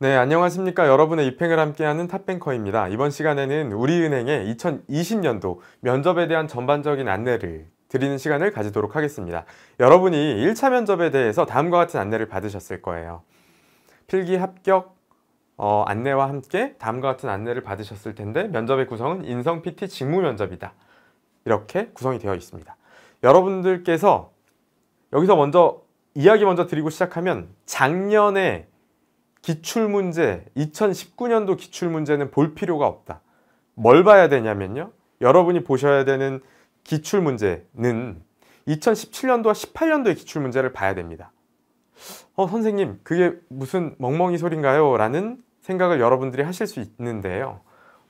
네, 안녕하십니까. 여러분의 입행을 함께하는 탑뱅커입니다. 이번 시간에는 우리은행의 2020년도 면접에 대한 전반적인 안내를 드리는 시간을 가지도록 하겠습니다. 여러분이 1차 면접에 대해서 다음과 같은 안내를 받으셨을 거예요. 필기 합격 어, 안내와 함께 다음과 같은 안내를 받으셨을 텐데 면접의 구성은 인성 PT 직무 면접이다. 이렇게 구성이 되어 있습니다. 여러분들께서 여기서 먼저 이야기 먼저 드리고 시작하면 작년에 기출문제, 2019년도 기출문제는 볼 필요가 없다. 뭘 봐야 되냐면요. 여러분이 보셔야 되는 기출문제는 2017년도와 18년도의 기출문제를 봐야 됩니다. 어, 선생님, 그게 무슨 멍멍이 소린가요? 라는 생각을 여러분들이 하실 수 있는데요.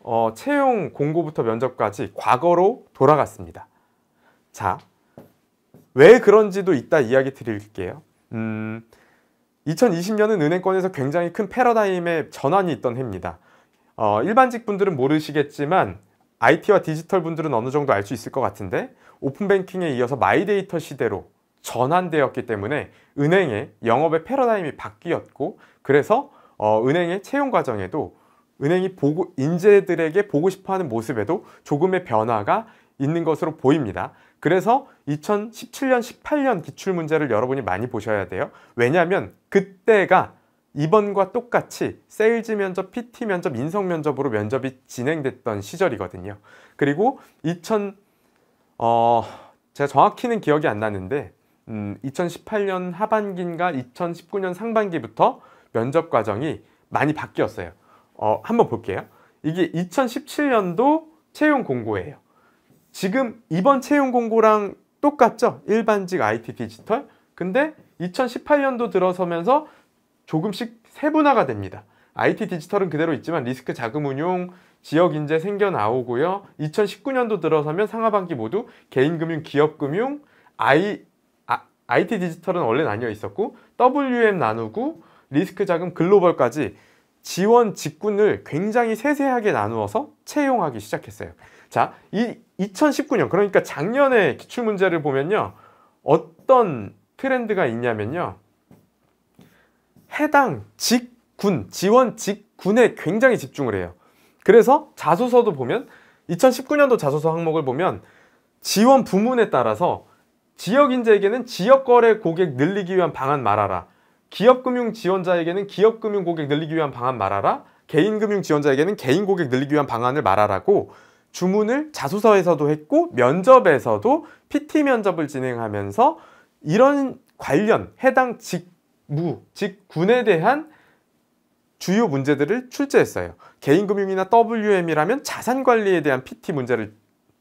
어, 채용 공고부터 면접까지 과거로 돌아갔습니다. 자, 왜 그런지도 이따 이야기 드릴게요. 음, 2020년은 은행권에서 굉장히 큰 패러다임의 전환이 있던 해입니다. 어, 일반직 분들은 모르시겠지만 IT와 디지털 분들은 어느 정도 알 수 있을 것 같은데 오픈뱅킹에 이어서 마이데이터 시대로 전환되었기 때문에 은행의 영업의 패러다임이 바뀌었고 그래서 어, 은행의 채용 과정에도 은행이 보고 인재들에게 보고 싶어하는 모습에도 조금의 변화가 있는 것으로 보입니다. 그래서 2017년, 18년 기출문제를 여러분이 많이 보셔야 돼요. 왜냐하면 그때가 이번과 똑같이 세일즈 면접, PT 면접, 인성 면접으로 면접이 진행됐던 시절이거든요. 그리고 2000, 어, 제가 정확히는 기억이 안 나는데, 음, 2018년 하반기인가 2019년 상반기부터 면접 과정이 많이 바뀌었어요. 어, 한번 볼게요. 이게 2017년도 채용 공고예요. 지금 이번 채용 공고랑 똑같죠? 일반직 IT 디지털. 근데 2018년도 들어서면서 조금씩 세분화가 됩니다. IT 디지털은 그대로 있지만 리스크 자금 운용, 지역 인재 생겨 나오고요. 2019년도 들어서면 상하반기 모두 개인금융, 기업금융, I, 아, IT 디지털은 원래 나뉘어 있었고 WM 나누고 리스크 자금 글로벌까지 지원 직군을 굉장히 세세하게 나누어서 채용하기 시작했어요. 자, 이 2019년 그러니까 작년에 기출문제를 보면요. 어떤 트렌드가 있냐면요. 해당 직군, 지원 직군에 굉장히 집중을 해요. 그래서 자소서도 보면 2019년도 자소서 항목을 보면 지원 부문에 따라서 지역인재에게는 지역거래 고객 늘리기 위한 방안 말하라. 기업금융 지원자에게는 기업금융 고객 늘리기 위한 방안 말하라. 개인금융 지원자에게는 개인 고객 늘리기 위한 방안을 말하라고 주문을 자소서에서도 했고 면접에서도 PT 면접을 진행하면서 이런 관련 해당 직무, 직군에 대한 주요 문제들을 출제했어요. 개인금융이나 WM이라면 자산관리에 대한 PT 문제를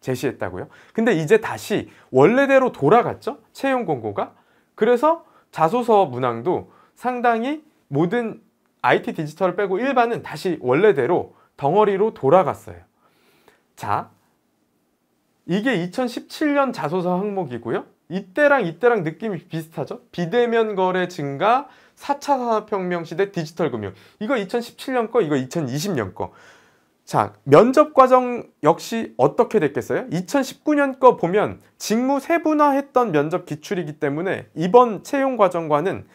제시했다고요. 근데 이제 다시 원래대로 돌아갔죠. 채용 공고가. 그래서 자소서 문항도 상당히 모든 IT 디지털 빼고 일반은 다시 원래대로 덩어리로 돌아갔어요. 자, 이게 2017년 자소서 항목이고요. 이때랑 이때랑 느낌이 비슷하죠? 비대면 거래 증가, 4차 산업혁명 시대 디지털 금융. 이거 2017년 거, 이거 2020년 거. 자, 면접 과정 역시 어떻게 됐겠어요? 2019년 거 보면 직무 세분화했던 면접 기출이기 때문에 이번 채용 과정과는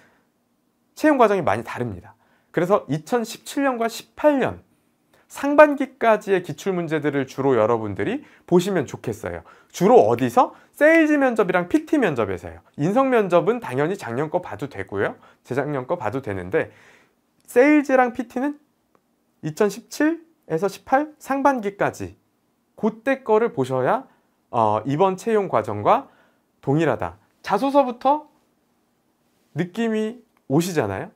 채용 과정이 많이 다릅니다. 그래서 2017년과 18년 상반기까지의 기출 문제들을 주로 여러분들이 보시면 좋겠어요. 주로 어디서? 세일즈 면접이랑 PT 면접에서요. 인성 면접은 당연히 작년 거 봐도 되고요. 재작년 거 봐도 되는데 세일즈랑 PT는 2017에서 18 상반기까지 그때 거를 보셔야 어, 이번 채용 과정과 동일하다. 자소서부터 느낌이 오시잖아요.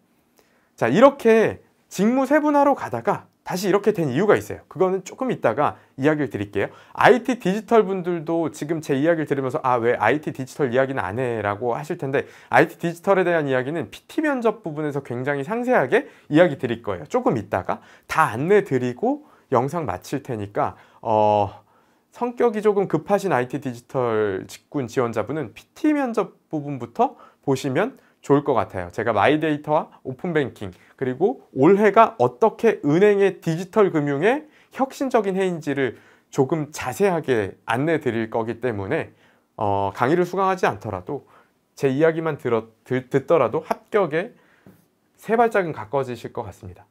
자 이렇게 직무 세분화로 가다가 다시 이렇게 된 이유가 있어요. 그거는 조금 이따가 이야기를 드릴게요. IT 디지털 분들도 지금 제 이야기를 들으면서 아, 왜 IT 디지털 이야기는 안 해? 라고 하실 텐데 IT 디지털에 대한 이야기는 PT 면접 부분에서 굉장히 상세하게 이야기 드릴 거예요. 조금 이따가다 안내 드리고 영상 마칠 테니까 어... 성격이 조금 급하신 IT 디지털 직군 지원자분은 PT 면접 부분부터 보시면 좋을 것 같아요. 제가 마이데이터와 오픈뱅킹 그리고 올해가 어떻게 은행의 디지털 금융의 혁신적인 해인지를 조금 자세하게 안내 드릴 거기 때문에 어, 강의를 수강하지 않더라도 제 이야기만 들어, 들, 듣더라도 합격에 세 발짝은 가까워지실 것 같습니다.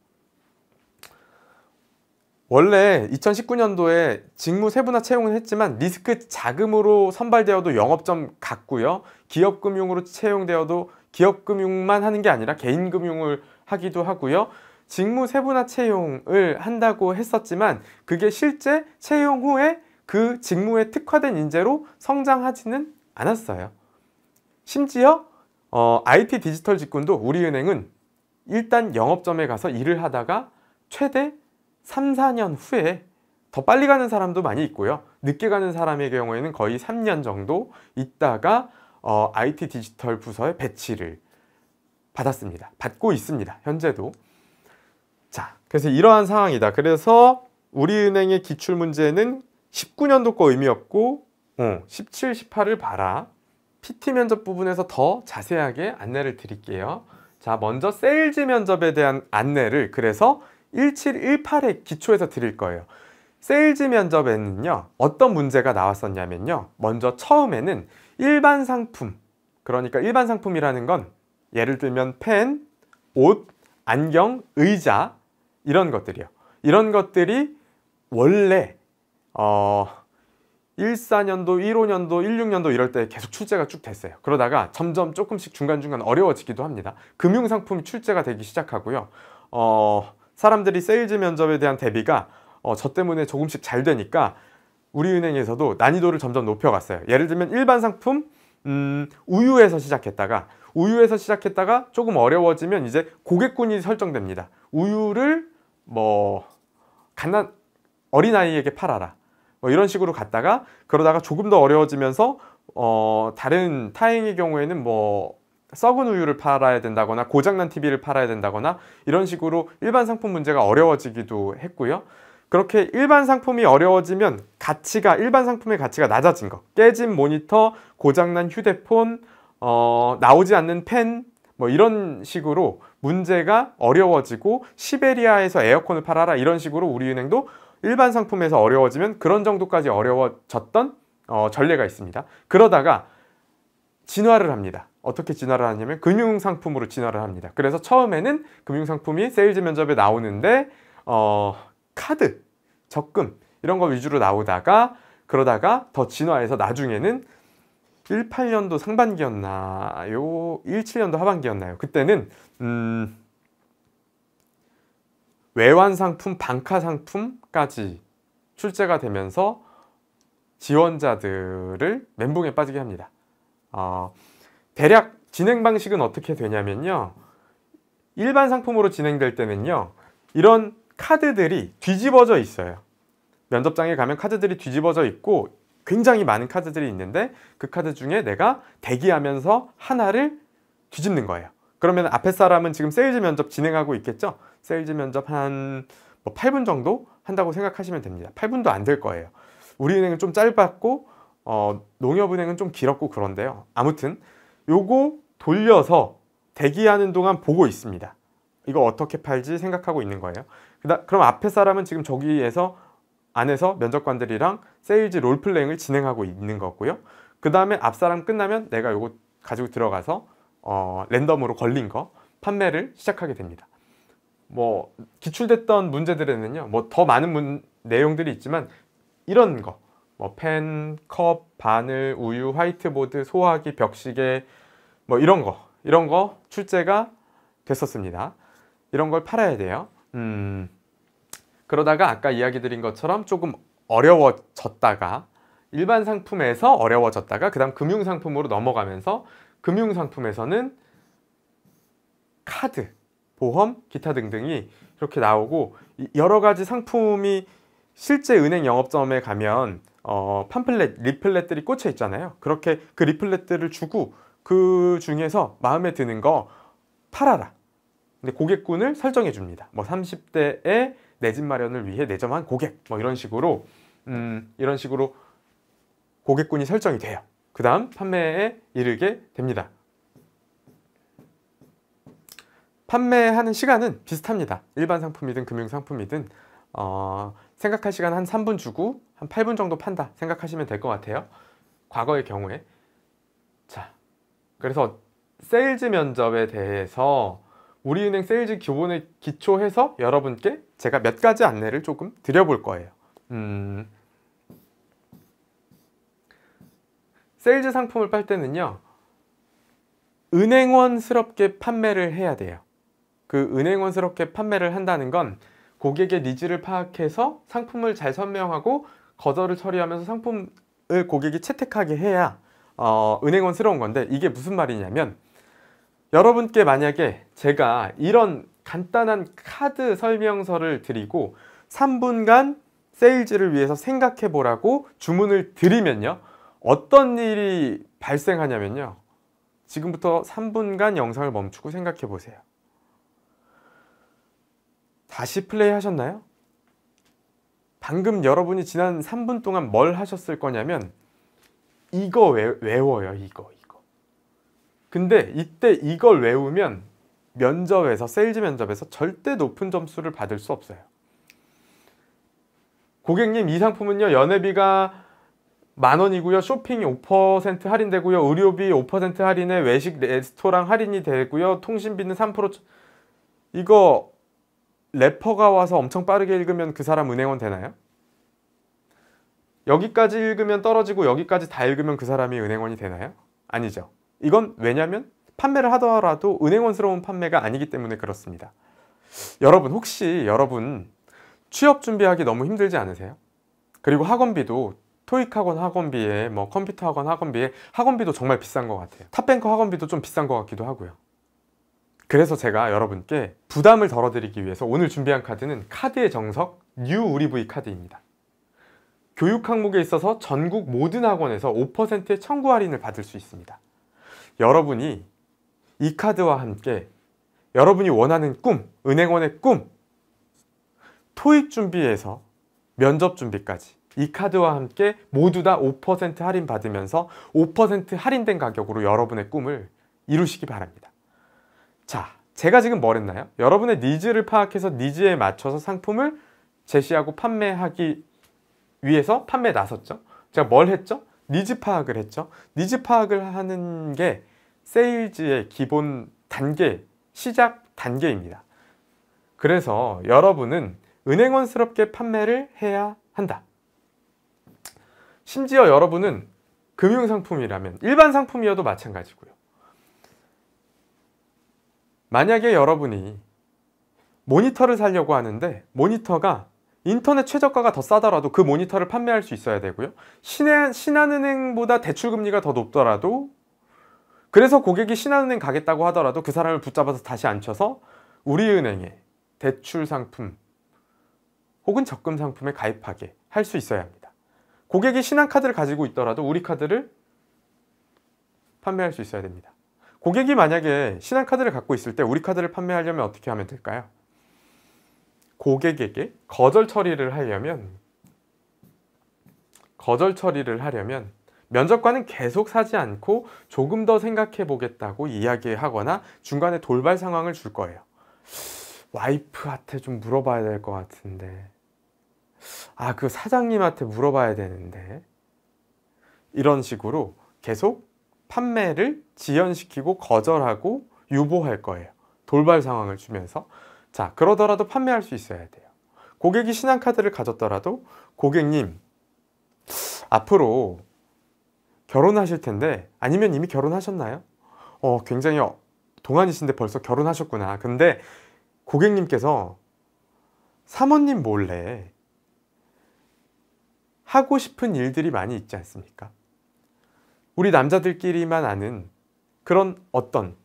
원래 2019년도에 직무 세분화 채용은 했지만 리스크 자금으로 선발되어도 영업점 같고요. 기업금융으로 채용되어도 기업 금융만 하는 게 아니라 개인 금융을 하기도 하고요. 직무 세분화 채용을 한다고 했었지만 그게 실제 채용 후에 그 직무에 특화된 인재로 성장하지는 않았어요. 심지어 어, IP 디지털 직군도 우리은행은 일단 영업점에 가서 일을 하다가 최대 3, 4년 후에 더 빨리 가는 사람도 많이 있고요. 늦게 가는 사람의 경우에는 거의 3년 정도 있다가 어, IT 디지털 부서의 배치를 받았습니다. 받고 있습니다. 현재도. 자, 그래서 이러한 상황이다. 그래서 우리은행의 기출 문제는 19년도 거 의미 없고 어, 17, 18을 봐라. PT 면접 부분에서 더 자세하게 안내를 드릴게요. 자, 먼저 세일즈 면접에 대한 안내를 그래서 1 7 1 8에기초해서 드릴 거예요. 세일즈 면접에는요. 어떤 문제가 나왔었냐면요. 먼저 처음에는 일반 상품 그러니까 일반 상품이라는 건 예를 들면 펜, 옷, 안경, 의자 이런 것들이요. 이런 것들이 원래 어 14년도, 15년도, 16년도 이럴 때 계속 출제가 쭉 됐어요. 그러다가 점점 조금씩 중간중간 어려워지기도 합니다. 금융상품이 출제가 되기 시작하고요. 어, 사람들이 세일즈 면접에 대한 대비가 어, 저 때문에 조금씩 잘 되니까 우리은행에서도 난이도를 점점 높여갔어요. 예를 들면 일반 상품 음, 우유에서 시작했다가 우유에서 시작했다가 조금 어려워지면 이제 고객군이 설정됩니다. 우유를 뭐 갓난 어린아이에게 팔아라. 뭐 이런 식으로 갔다가 그러다가 조금 더 어려워지면서 어, 다른 타행의 경우에는 뭐 썩은 우유를 팔아야 된다거나 고장난 TV를 팔아야 된다거나 이런 식으로 일반 상품 문제가 어려워지기도 했고요. 그렇게 일반 상품이 어려워지면 가치가 일반 상품의 가치가 낮아진 거 깨진 모니터, 고장난 휴대폰, 어, 나오지 않는 펜 뭐 이런 식으로 문제가 어려워지고 시베리아에서 에어컨을 팔아라 이런 식으로 우리은행도 일반 상품에서 어려워지면 그런 정도까지 어려워졌던 어, 전례가 있습니다. 그러다가 진화를 합니다. 어떻게 진화를 하냐면 금융상품으로 진화를 합니다. 그래서 처음에는 금융상품이 세일즈 면접에 나오는데 어, 카드, 적금 이런 거 위주로 나오다가 그러다가 더 진화해서 나중에는 18년도 상반기였나요? 17년도 하반기였나요? 그때는 음 외환 상품, 방카 상품까지 출제가 되면서 지원자들을 멘붕에 빠지게 합니다. 어, 대략 진행 방식은 어떻게 되냐면요. 일반 상품으로 진행될 때는요. 이런 카드들이 뒤집어져 있어요. 면접장에 가면 카드들이 뒤집어져 있고 굉장히 많은 카드들이 있는데 그 카드 중에 내가 대기하면서 하나를 뒤집는 거예요. 그러면 앞에 사람은 지금 세일즈 면접 진행하고 있겠죠? 세일즈 면접 한뭐 8분 정도 한다고 생각하시면 됩니다. 8분도 안 될 거예요. 우리은행은 좀 짧았고 어, 농협은행은 좀 길었고 그런데요. 아무튼 요거 돌려서 대기하는 동안 보고 있습니다. 이거 어떻게 팔지 생각하고 있는 거예요. 그럼 앞에 사람은 지금 저기에서 안에서 면접관들이랑 세일즈 롤플레잉을 진행하고 있는 거고요. 그 다음에 앞사람 끝나면 내가 이거 가지고 들어가서 어, 랜덤으로 걸린 거 판매를 시작하게 됩니다. 뭐 기출됐던 문제들에는요. 뭐 더 많은 문, 내용들이 있지만 이런 거. 뭐 펜, 컵, 바늘, 우유, 화이트보드, 소화기, 벽시계 뭐 이런 거. 이런 거 출제가 됐었습니다. 이런 걸 팔아야 돼요. 음. 그러다가 아까 이야기 드린 것처럼 조금 어려워졌다가 일반 상품에서 어려워졌다가 그 다음 금융상품으로 넘어가면서 금융상품에서는 카드, 보험, 기타 등등이 이렇게 나오고 여러 가지 상품이 실제 은행 영업점에 가면 어, 팜플렛, 리플렛들이 꽂혀 있잖아요. 그렇게 그 리플렛들을 주고 그 중에서 마음에 드는 거 팔아라. 근데 고객군을 설정해 줍니다. 뭐 30대에 내집 마련을 위해 내점한 고객 뭐 이런 식으로 음, 이런 식으로 고객군이 설정이 돼요. 그 다음 판매에 이르게 됩니다. 판매하는 시간은 비슷합니다. 일반 상품이든 금융 상품이든 어, 생각할 시간 한 3분 주고 한 8분 정도 판다 생각하시면 될 것 같아요. 과거의 경우에 자 그래서 세일즈 면접에 대해서 우리은행 세일즈 기본에 기초해서 여러분께 제가 몇 가지 안내를 조금 드려볼 거예요. 음... 세일즈 상품을 팔 때는요. 은행원스럽게 판매를 해야 돼요. 그 은행원스럽게 판매를 한다는 건 고객의 니즈를 파악해서 상품을 잘 설명하고 거절을 처리하면서 상품을 고객이 채택하게 해야 어, 은행원스러운 건데 이게 무슨 말이냐면 여러분께 만약에 제가 이런 간단한 카드 설명서를 드리고 3분간 세일즈를 위해서 생각해 보라고 주문을 드리면요. 어떤 일이 발생하냐면요. 지금부터 3분간 영상을 멈추고 생각해 보세요. 다시 플레이 하셨나요? 방금 여러분이 지난 3분 동안 뭘 하셨을 거냐면 이거 외, 외워요. 이거 이거. 근데 이때 이걸 외우면 면접에서 세일즈 면접에서 절대 높은 점수를 받을 수 없어요. 고객님 이 상품은요 연회비가 만 원이고요. 쇼핑이 5% 할인되고요. 의료비 5% 할인에 외식 레스토랑 할인이 되고요. 통신비는 3% 이거 래퍼가 와서 엄청 빠르게 읽으면 그 사람 은행원 되나요? 여기까지 읽으면 떨어지고 여기까지 다 읽으면 그 사람이 은행원이 되나요? 아니죠. 이건 왜냐면 판매를 하더라도 은행원스러운 판매가 아니기 때문에 그렇습니다. 여러분 혹시 여러분 취업 준비하기 너무 힘들지 않으세요? 그리고 학원비도 토익 학원 학원비에 뭐 컴퓨터 학원 학원비에 학원비도 정말 비싼 것 같아요. 탑뱅크 학원비도 좀 비싼 것 같기도 하고요. 그래서 제가 여러분께 부담을 덜어드리기 위해서 오늘 준비한 카드는 카드의 정석 뉴 우리브이 카드입니다. 교육 항목에 있어서 전국 모든 학원에서 5%의 청구 할인을 받을 수 있습니다. 여러분이 이 카드와 함께 여러분이 원하는 꿈, 은행원의 꿈, 토익 준비에서 면접 준비까지 이 카드와 함께 모두 다 5% 할인 받으면서 5% 할인된 가격으로 여러분의 꿈을 이루시기 바랍니다. 자, 제가 지금 뭘 했나요? 여러분의 니즈를 파악해서 니즈에 맞춰서 상품을 제시하고 판매하기 위해서 판매 나섰죠? 제가 뭘 했죠? 니즈 파악을 했죠? 니즈 파악을 하는 게 세일즈의 기본 단계, 시작 단계입니다. 그래서 여러분은 은행원스럽게 판매를 해야 한다. 심지어 여러분은 금융상품이라면 일반 상품이어도 마찬가지고요. 만약에 여러분이 모니터를 살려고 하는데 모니터가 인터넷 최저가가 더 싸더라도 그 모니터를 판매할 수 있어야 되고요. 신한, 은행보다 대출금리가 더 높더라도 그래서 고객이 신한은행 가겠다고 하더라도 그 사람을 붙잡아서 다시 앉혀서 우리은행에 대출 상품 혹은 적금 상품에 가입하게 할 수 있어야 합니다. 고객이 신한카드를 가지고 있더라도 우리 카드를 판매할 수 있어야 됩니다. 고객이 만약에 신한카드를 갖고 있을 때 우리 카드를 판매하려면 어떻게 하면 될까요? 고객에게 거절 처리를 하려면 거절 처리를 하려면 면접관은 계속 사지 않고 조금 더 생각해 보겠다고 이야기하거나 중간에 돌발 상황을 줄 거예요. 와이프한테 좀 물어봐야 될 것 같은데. 아, 그 사장님한테 물어봐야 되는데. 이런 식으로 계속 판매를 지연시키고 거절하고 유보할 거예요. 돌발 상황을 주면서. 자, 그러더라도 판매할 수 있어야 돼요. 고객이 신한카드를 가졌더라도 고객님, 앞으로 결혼하실 텐데 아니면 이미 결혼하셨나요? 어, 굉장히 동안이신데 벌써 결혼하셨구나. 근데 고객님께서 사모님 몰래 하고 싶은 일들이 많이 있지 않습니까? 우리 남자들끼리만 아는 그런 어떤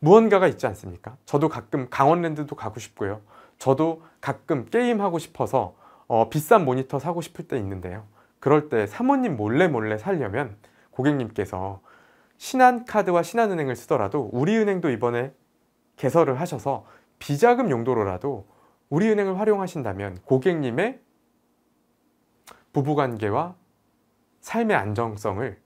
무언가가 있지 않습니까? 저도 가끔 강원랜드도 가고 싶고요. 저도 가끔 게임하고 싶어서 어, 비싼 모니터 사고 싶을 때 있는데요. 그럴 때 사모님 몰래 몰래 살려면 고객님께서 신한카드와 신한은행을 쓰더라도 우리은행도 이번에 개설을 하셔서 비자금 용도로라도 우리은행을 활용하신다면 고객님의 부부관계와 삶의 안정성을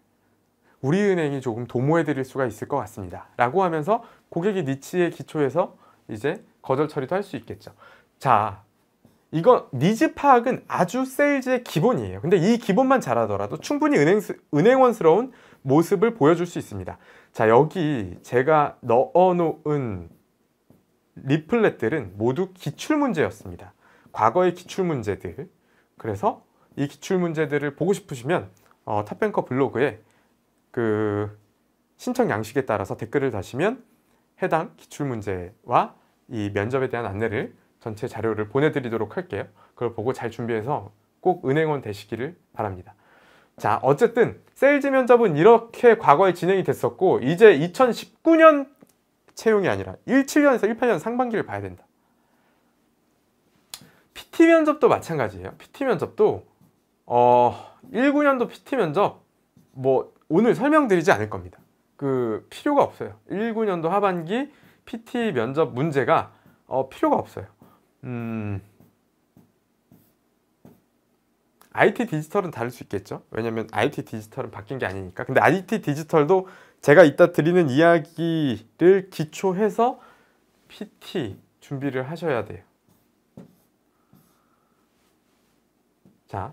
우리은행이 조금 도모해 드릴 수가 있을 것 같습니다 라고 하면서 고객이 니치에기초해서 이제 거절 처리도 할 수 있겠죠 자 이건 니즈 파악은 아주 세일즈의 기본이에요. 근데 이 기본만 잘하더라도 충분히 은행, 은행원스러운 모습을 보여줄 수 있습니다. 자, 여기 제가 넣어놓은 리플렛들은 모두 기출문제였습니다. 과거의 기출문제들. 그래서 이 기출문제들을 보고 싶으시면 어, 탑뱅커 블로그에 그 신청 양식에 따라서 댓글을 다시면 해당 기출문제와 이 면접에 대한 안내를 전체 자료를 보내드리도록 할게요. 그걸 보고 잘 준비해서 꼭 은행원 되시기를 바랍니다. 자, 어쨌든 세일즈 면접은 이렇게 과거에 진행이 됐었고 이제 2019년 채용이 아니라 17년에서 18년 상반기를 봐야 된다. PT 면접도 마찬가지예요. PT 면접도 어 19년도 PT 면접 뭐 오늘 설명드리지 않을 겁니다. 그 필요가 없어요. 19년도 하반기 PT 면접 문제가 어 필요가 없어요. 음... IT 디지털은 다를 수 있겠죠. 왜냐면 IT 디지털은 바뀐 게 아니니까. 근데 IT 디지털도 제가 이따 드리는 이야기를 기초해서 PT 준비를 하셔야 돼요. 자.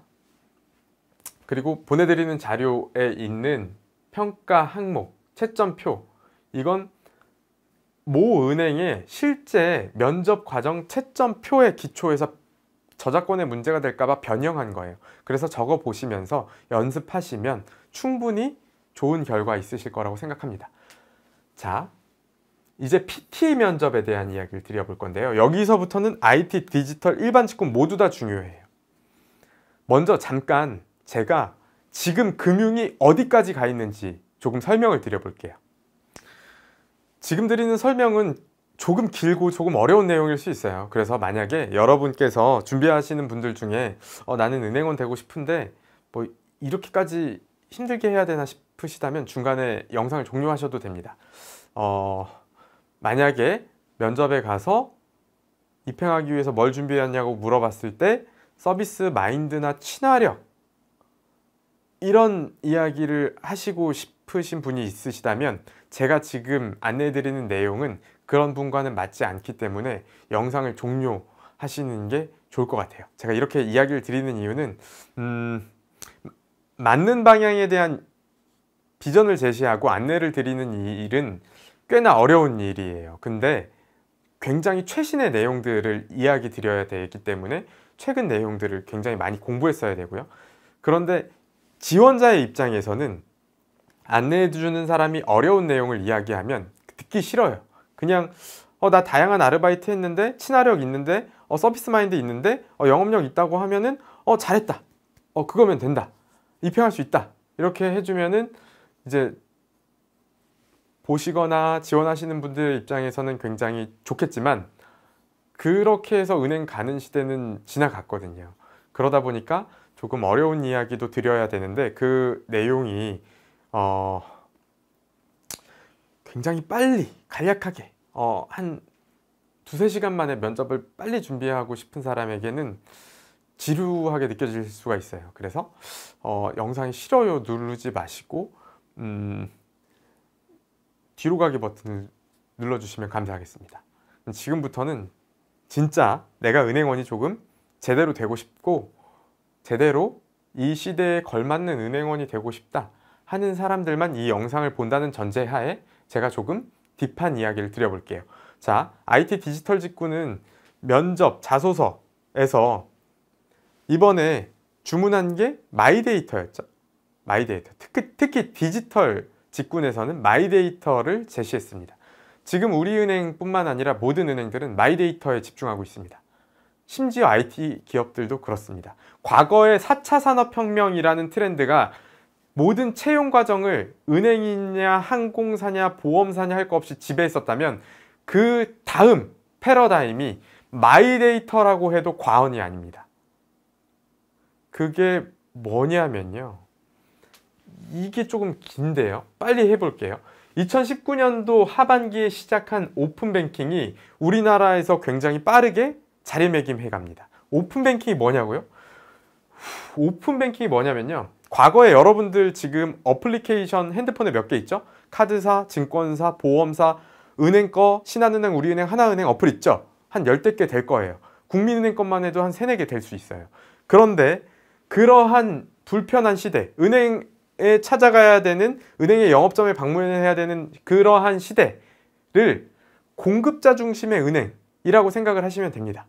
그리고 보내드리는 자료에 있는 평가 항목, 채점표. 이건 모 은행의 실제 면접 과정 채점표에 기초해서 저작권의 문제가 될까봐 변형한 거예요. 그래서 적어 보시면서 연습하시면 충분히 좋은 결과 있으실 거라고 생각합니다. 자, 이제 PT 면접에 대한 이야기를 드려볼 건데요. 여기서부터는 IT, 디지털, 일반 직군 모두 다 중요해요. 먼저 잠깐 제가 지금 금융이 어디까지 가 있는지 조금 설명을 드려볼게요. 지금 드리는 설명은 조금 길고 조금 어려운 내용일 수 있어요 그래서 만약에 여러분께서 준비하시는 분들 중에 어, 나는 은행원 되고 싶은데 뭐 이렇게까지 힘들게 해야 되나 싶으시다면 중간에 영상을 종료하셔도 됩니다 어, 만약에 면접에 가서 입행하기 위해서 뭘 준비했냐고 물어봤을 때 서비스 마인드나 친화력 이런 이야기를 하시고 싶으신 분이 있으시다면 제가 지금 안내해드리는 내용은 그런 분과는 맞지 않기 때문에 영상을 종료하시는 게 좋을 것 같아요 제가 이렇게 이야기를 드리는 이유는 음, 맞는 방향에 대한 비전을 제시하고 안내를 드리는 이 일은 꽤나 어려운 일이에요 근데 굉장히 최신의 내용들을 이야기 드려야 되기 때문에 최근 내용들을 굉장히 많이 공부했어야 되고요 그런데 지원자의 입장에서는 안내해주는 사람이 어려운 내용을 이야기하면 듣기 싫어요. 그냥 어, 나 다양한 아르바이트 했는데 친화력 있는데 어, 서비스 마인드 있는데 어, 영업력 있다고 하면은 어, 잘했다. 어, 그거면 된다. 입혀할수 있다. 이렇게 해주면은 이제 보시거나 지원하시는 분들 입장에서는 굉장히 좋겠지만 그렇게 해서 은행 가는 시대는 지나갔거든요. 그러다 보니까 조금 어려운 이야기도 드려야 되는데 그 내용이 어, 굉장히 빨리 간략하게 어, 한 두세 시간 만에 면접을 빨리 준비하고 싶은 사람에게는 지루하게 느껴질 수가 있어요 그래서 어, 영상이 싫어요 누르지 마시고 음, 뒤로 가기 버튼을 눌러주시면 감사하겠습니다 지금부터는 진짜 내가 은행원이 조금 제대로 되고 싶고 제대로 이 시대에 걸맞는 은행원이 되고 싶다 하는 사람들만 이 영상을 본다는 전제하에 제가 조금 딥한 이야기를 드려볼게요. 자, IT 디지털 직구는 면접, 자소서에서 이번에 주문한 게 마이데이터였죠. 마이데이터. 특히, 특히 디지털 직군에서는 마이데이터를 제시했습니다. 지금 우리은행뿐만 아니라 모든 은행들은 마이데이터에 집중하고 있습니다. 심지어 IT 기업들도 그렇습니다. 과거의 4차 산업혁명이라는 트렌드가 모든 채용 과정을 은행이냐 항공사냐 보험사냐 할 거 없이 집에 있었다면 그 다음 패러다임이 마이데이터라고 해도 과언이 아닙니다. 그게 뭐냐면요. 이게 조금 긴데요. 빨리 해볼게요. 2019년도 하반기에 시작한 오픈뱅킹이 우리나라에서 굉장히 빠르게 자리매김해 갑니다. 오픈뱅킹이 뭐냐고요? 오픈뱅킹이 뭐냐면요. 과거에 여러분들 지금 어플리케이션 핸드폰에 몇 개 있죠? 카드사, 증권사, 보험사, 은행 거, 신한은행, 우리은행, 하나은행 어플 있죠? 한 열댓 개 될 거예요. 국민은행 것만 해도 한 세네 개 될 수 있어요. 그런데 그러한 불편한 시대, 은행에 찾아가야 되는, 은행의 영업점에 방문해야 되는 그러한 시대를 공급자 중심의 은행이라고 생각을 하시면 됩니다.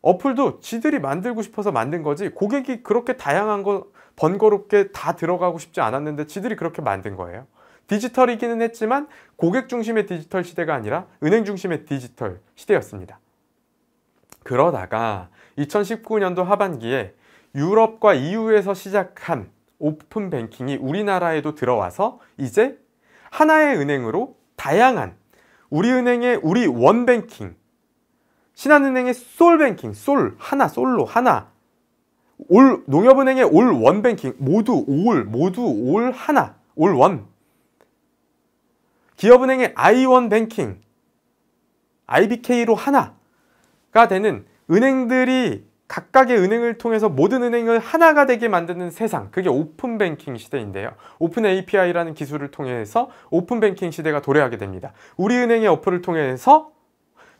어플도 지들이 만들고 싶어서 만든 거지 고객이 그렇게 다양한 거 번거롭게 다 들어가고 싶지 않았는데 지들이 그렇게 만든 거예요. 디지털이기는 했지만 고객 중심의 디지털 시대가 아니라 은행 중심의 디지털 시대였습니다. 그러다가 2019년도 하반기에 유럽과 EU에서 시작한 오픈 뱅킹이 우리나라에도 들어와서 이제 하나의 은행으로 다양한 우리 은행의 우리 원뱅킹 신한은행의 솔뱅킹 솔 하나 솔로 하나 올 농협은행의 올 원뱅킹 모두 올 모두 올 하나 올 원 기업은행의 아이원뱅킹 IBK로 하나가 되는 은행들이 각각의 은행을 통해서 모든 은행을 하나가 되게 만드는 세상 그게 오픈뱅킹 시대인데요 오픈 API라는 기술을 통해서 오픈뱅킹 시대가 도래하게 됩니다 우리은행의 어플을 통해서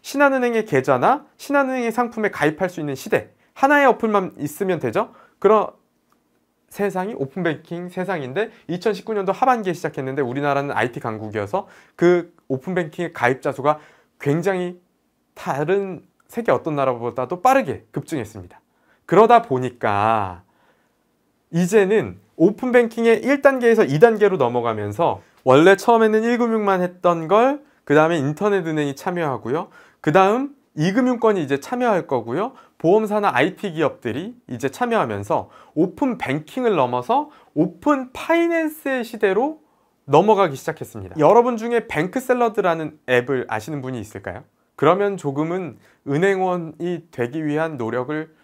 신한은행의 계좌나 신한은행의 상품에 가입할 수 있는 시대 하나의 어플만 있으면 되죠? 그런 세상이 오픈뱅킹 세상인데 2019년도 하반기에 시작했는데 우리나라는 IT 강국이어서 그 오픈뱅킹의 가입자 수가 굉장히 다른 세계 어떤 나라보다도 빠르게 급증했습니다. 그러다 보니까 이제는 오픈뱅킹의 1단계에서 2단계로 넘어가면서 원래 처음에는 1금융만 했던 걸 그 다음에 인터넷 은행이 참여하고요. 그 다음 2금융권이 이제 참여할 거고요. 보험사나 IT 기업들이 이제 참여하면서 오픈 뱅킹을 넘어서 오픈 파이낸스의 시대로 넘어가기 시작했습니다. 여러분 중에 뱅크샐러드라는 앱을 아시는 분이 있을까요? 그러면 조금은 은행원이 되기 위한 노력을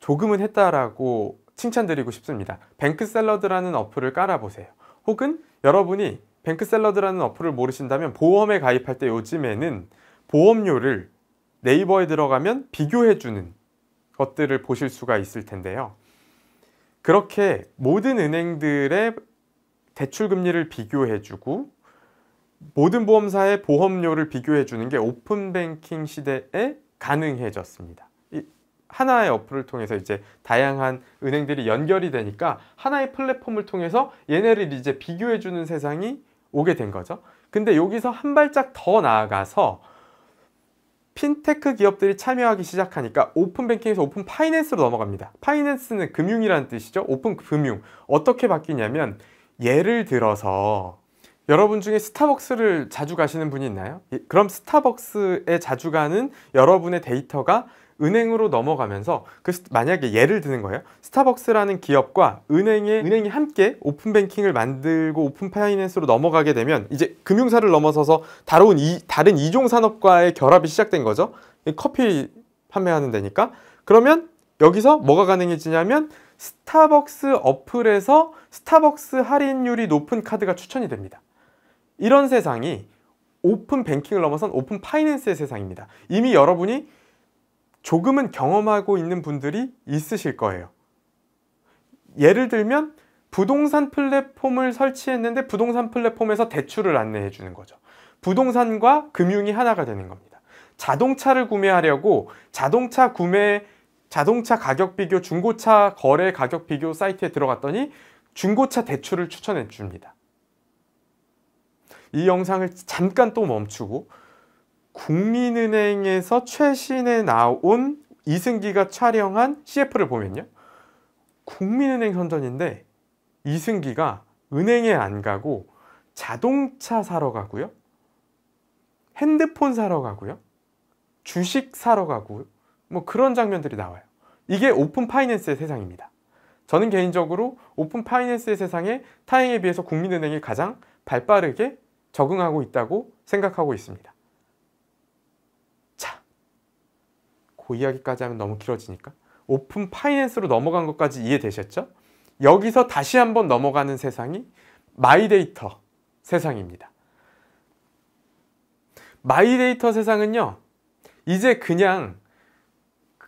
조금은 했다라고 칭찬드리고 싶습니다. 뱅크샐러드라는 어플을 깔아보세요. 혹은 여러분이 뱅크샐러드라는 어플을 모르신다면 보험에 가입할 때 요즘에는 보험료를 네이버에 들어가면 비교해주는 것들을 보실 수가 있을 텐데요. 그렇게 모든 은행들의 대출 금리를 비교해주고 모든 보험사의 보험료를 비교해주는 게 오픈뱅킹 시대에 가능해졌습니다. 하나의 어플을 통해서 이제 다양한 은행들이 연결이 되니까 하나의 플랫폼을 통해서 얘네를 이제 비교해주는 세상이 오게 된 거죠. 근데 여기서 한 발짝 더 나아가서 핀테크 기업들이 참여하기 시작하니까 오픈뱅킹에서 오픈 파이낸스로 넘어갑니다. 파이낸스는 금융이라는 뜻이죠. 오픈 금융. 어떻게 바뀌냐면 예를 들어서 여러분 중에 스타벅스를 자주 가시는 분이 있나요? 예, 그럼 스타벅스에 자주 가는 여러분의 데이터가 은행으로 넘어가면서 그 만약에 예를 드는 거예요. 스타벅스라는 기업과 은행의 은행이 함께 오픈 뱅킹을 만들고 오픈 파이낸스로 넘어가게 되면 이제 금융사를 넘어서서 다른 이 다른 이종 산업과의 결합이 시작된 거죠. 커피 판매하는 데니까. 그러면 여기서 뭐가 가능해지냐면 스타벅스 어플에서 스타벅스 할인율이 높은 카드가 추천이 됩니다. 이런 세상이 오픈 뱅킹을 넘어선 오픈 파이낸스의 세상입니다. 이미 여러분이 조금은 경험하고 있는 분들이 있으실 거예요. 예를 들면 부동산 플랫폼을 설치했는데 부동산 플랫폼에서 대출을 안내해 주는 거죠. 부동산과 금융이 하나가 되는 겁니다. 자동차를 구매하려고 자동차 구매 자동차 가격 비교 중고차 거래 가격 비교 사이트에 들어갔더니 중고차 대출을 추천해 줍니다. 이 영상을 잠깐 또 멈추고 국민은행에서 최신에 나온 이승기가 촬영한 CF를 보면요. 국민은행 선전인데 이승기가 은행에 안 가고 자동차 사러 가고요. 핸드폰 사러 가고요. 주식 사러 가고요. 뭐 그런 장면들이 나와요. 이게 오픈 파이낸스의 세상입니다. 저는 개인적으로 오픈 파이낸스의 세상에 타행에 비해서 국민은행이 가장 발빠르게 적응하고 있다고 생각하고 있습니다. 그 이야기까지 하면 너무 길어지니까 오픈 파이낸스로 넘어간 것까지 이해되셨죠? 여기서 다시 한번 넘어가는 세상이 마이데이터 세상입니다. 마이데이터 세상은요. 이제 그냥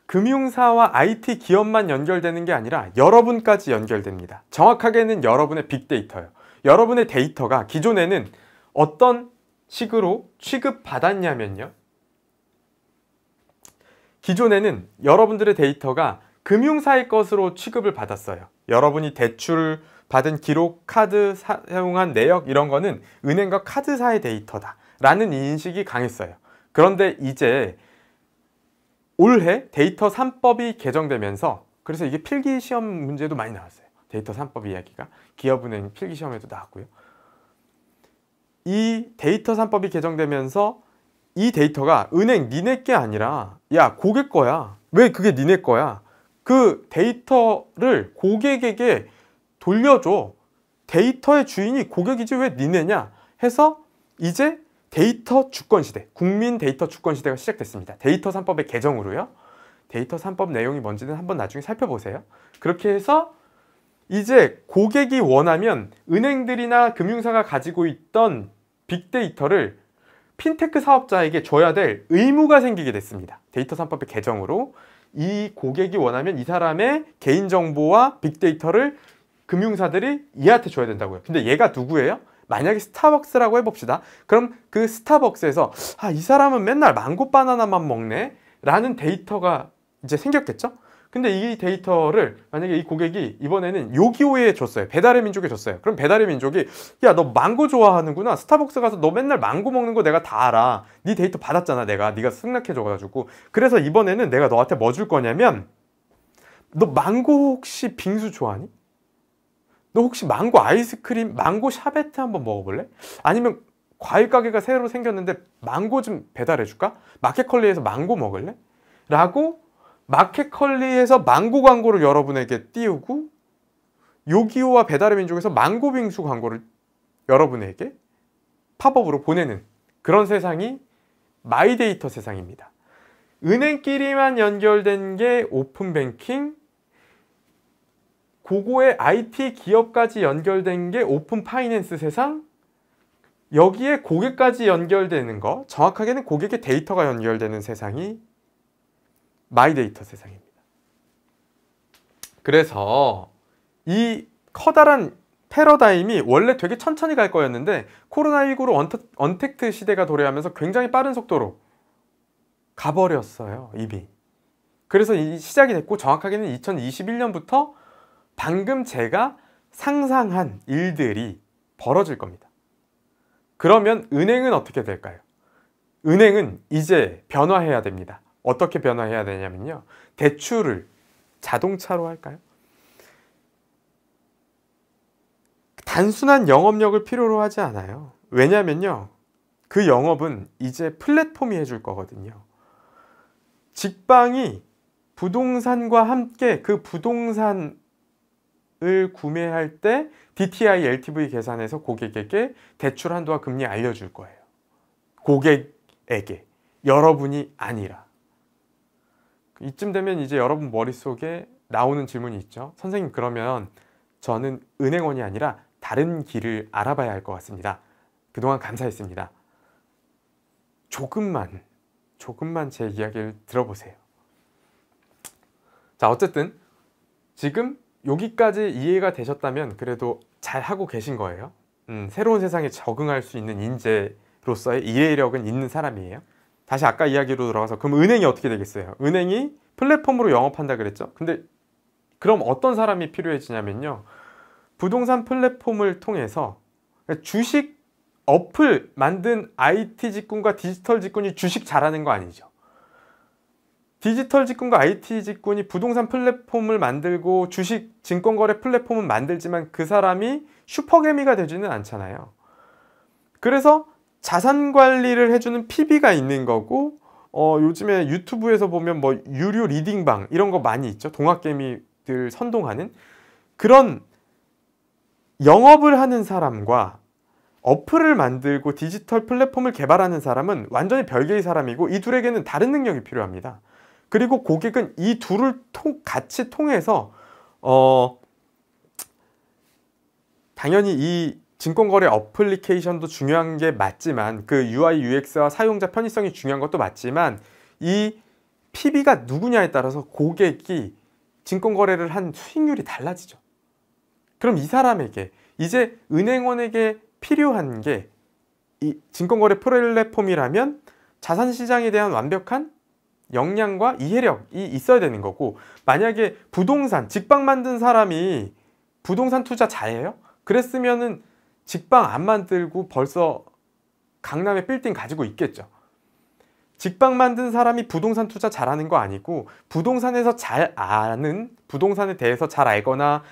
금융사와 IT 기업만 연결되는 게 아니라 여러분까지 연결됩니다. 정확하게는 여러분의 빅데이터예요. 여러분의 데이터가 기존에는 어떤 식으로 취급받았냐면요. 기존에는 여러분들의 데이터가 금융사의 것으로 취급을 받았어요. 여러분이 대출 받은 기록, 카드 사, 용한 내역 이런 거는 은행과 카드사의 데이터다 라는 인식이 강했어요. 그런데 이제 올해 데이터 3법이 개정되면서 그래서 이게 필기시험 문제도 많이 나왔어요. 데이터 3법 이야기가 기업은행 필기시험에도 나왔고요. 이 데이터 3법이 개정되면서 이 데이터가 은행 니네 게 아니라 야 고객 거야 왜 그게 니네 거야 그 데이터를 고객에게 돌려줘 데이터의 주인이 고객이지 왜 니네냐 해서 이제 데이터 주권 시대 국민 데이터 주권 시대가 시작됐습니다 데이터 3법의 개정으로요 데이터 3법 내용이 뭔지는 한번 나중에 살펴보세요 그렇게 해서 이제 고객이 원하면 은행들이나 금융사가 가지고 있던 빅데이터를 핀테크 사업자에게 줘야 될 의무가 생기게 됐습니다. 데이터 산법의 개정으로 이 고객이 원하면 이 사람의 개인정보와 빅데이터를 금융사들이 얘한테 줘야 된다고요. 근데 얘가 누구예요? 만약에 스타벅스라고 해봅시다. 그럼 그 스타벅스에서 아, 이 사람은 맨날 망고 바나나만 먹네? 라는 데이터가 이제 생겼겠죠? 근데 이 데이터를 만약에 이 고객이 이번에는 요기요에 줬어요. 배달의 민족에 줬어요. 그럼 배달의 민족이 야 너 망고 좋아하는구나. 스타벅스 가서 너 맨날 망고 먹는 거 내가 다 알아. 네 데이터 받았잖아 내가. 네가 승낙해줘가지고. 그래서 이번에는 내가 너한테 뭐 줄 거냐면 너 망고 혹시 빙수 좋아하니? 너 혹시 망고 아이스크림, 망고 샤베트 한번 먹어볼래? 아니면 과일 가게가 새로 생겼는데 망고 좀 배달해줄까? 마켓컬리에서 망고 먹을래? 라고 마켓컬리에서 망고 광고를 여러분에게 띄우고 요기요와 배달의 민족에서 망고 빙수 광고를 여러분에게 팝업으로 보내는 그런 세상이 마이데이터 세상입니다. 은행끼리만 연결된 게 오픈뱅킹, 고고의 IT 기업까지 연결된 게 오픈 파이낸스 세상, 여기에 고객까지 연결되는 거, 정확하게는 고객의 데이터가 연결되는 세상이 마이데이터 세상입니다. 그래서 이 커다란 패러다임이 원래 되게 천천히 갈 거였는데 코로나19로 언택, 언택트 시대가 도래하면서 굉장히 빠른 속도로 가버렸어요 이미 그래서 이 시작이 됐고 정확하게는 2021년부터 방금 제가 상상한 일들이 벌어질 겁니다 그러면 은행은 어떻게 될까요? 은행은 이제 변화해야 됩니다 어떻게 변화해야 되냐면요. 대출을 자동차로 할까요? 단순한 영업력을 필요로 하지 않아요. 왜냐면요. 그 영업은 이제 플랫폼이 해줄 거거든요. 직방이 부동산과 함께 그 부동산을 구매할 때 DTI LTV 계산해서 고객에게 대출 한도와 금리 알려줄 거예요. 고객에게. 여러분이 아니라. 이쯤 되면 이제 여러분 머릿속에 나오는 질문이 있죠. 선생님 그러면 저는 은행원이 아니라 다른 길을 알아봐야 할 것 같습니다. 그동안 감사했습니다. 조금만 조금만 제 이야기를 들어보세요. 자 어쨌든 지금 여기까지 이해가 되셨다면 그래도 잘 하고 계신 거예요. 음, 새로운 세상에 적응할 수 있는 인재로서의 이해력은 있는 사람이에요. 다시 아까 이야기로 돌아가서 그럼 은행이 어떻게 되겠어요? 은행이 플랫폼으로 영업한다 그랬죠? 근데 그럼 어떤 사람이 필요해지냐면요. 부동산 플랫폼을 통해서 주식 어플 만든 IT 직군과 디지털 직군이 주식 잘하는 거 아니죠. 디지털 직군과 IT 직군이 부동산 플랫폼을 만들고 주식 증권거래 플랫폼은 만들지만 그 사람이 슈퍼개미가 되지는 않잖아요. 그래서 자산 관리를 해주는 PB가 있는 거고 어, 요즘에 유튜브에서 보면 뭐 유료 리딩방 이런 거 많이 있죠. 동학개미들 선동하는 그런 영업을 하는 사람과 어플을 만들고 디지털 플랫폼을 개발하는 사람은 완전히 별개의 사람이고 이 둘에게는 다른 능력이 필요합니다. 그리고 고객은 이 둘을 통, 같이 통해서 어, 당연히 이 증권거래 어플리케이션도 중요한 게 맞지만 그 UI UX와 사용자 편의성이 중요한 것도 맞지만 이 PB가 누구냐에 따라서 고객이 증권거래를 한 수익률이 달라지죠. 그럼 이 사람에게 이제 은행원에게 필요한 게 이 증권거래 플랫폼이라면 자산시장에 대한 완벽한 역량과 이해력이 있어야 되는 거고 만약에 부동산, 직방 만든 사람이 부동산 투자 잘해요? 그랬으면은 직방 안 만들고 벌써 강남에 빌딩 가지고 있겠죠. 직방 만든 사람이 부동산 투자 잘하는 거 아니고 부동산에서 잘 아는 부동산에 대해서 잘 알거나